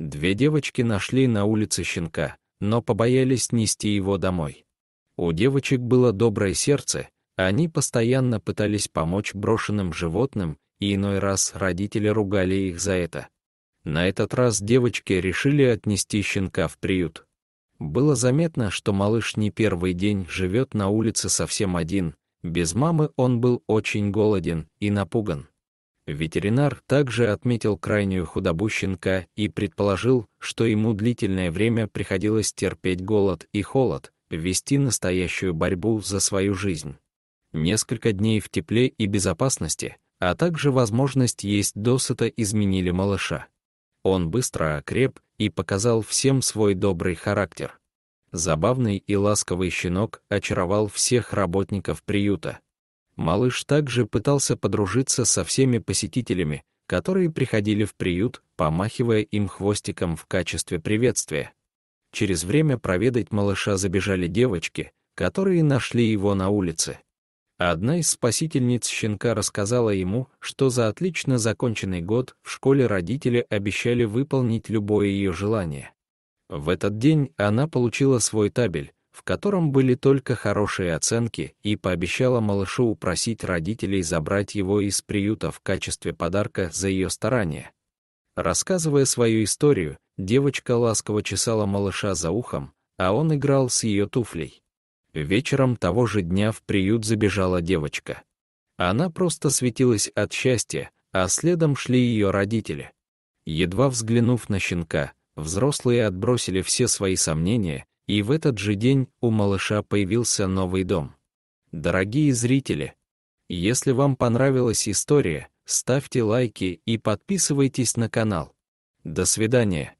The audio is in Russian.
Две девочки нашли на улице щенка, но побоялись нести его домой. У девочек было доброе сердце, они постоянно пытались помочь брошенным животным, и иной раз родители ругали их за это. На этот раз девочки решили отнести щенка в приют. Было заметно, что малыш не первый день живет на улице совсем один, без мамы он был очень голоден и напуган. Ветеринар также отметил крайнюю худобу щенка и предположил, что ему длительное время приходилось терпеть голод и холод, вести настоящую борьбу за свою жизнь. Несколько дней в тепле и безопасности, а также возможность есть досыта изменили малыша. Он быстро окреп и показал всем свой добрый характер. Забавный и ласковый щенок очаровал всех работников приюта, Малыш также пытался подружиться со всеми посетителями, которые приходили в приют, помахивая им хвостиком в качестве приветствия. Через время проведать малыша забежали девочки, которые нашли его на улице. Одна из спасительниц щенка рассказала ему, что за отлично законченный год в школе родители обещали выполнить любое ее желание. В этот день она получила свой табель, в котором были только хорошие оценки, и пообещала малышу упросить родителей забрать его из приюта в качестве подарка за ее старания. Рассказывая свою историю, девочка ласково чесала малыша за ухом, а он играл с ее туфлей. Вечером того же дня в приют забежала девочка. Она просто светилась от счастья, а следом шли ее родители. Едва взглянув на щенка, взрослые отбросили все свои сомнения и в этот же день у малыша появился новый дом. Дорогие зрители, если вам понравилась история, ставьте лайки и подписывайтесь на канал. До свидания.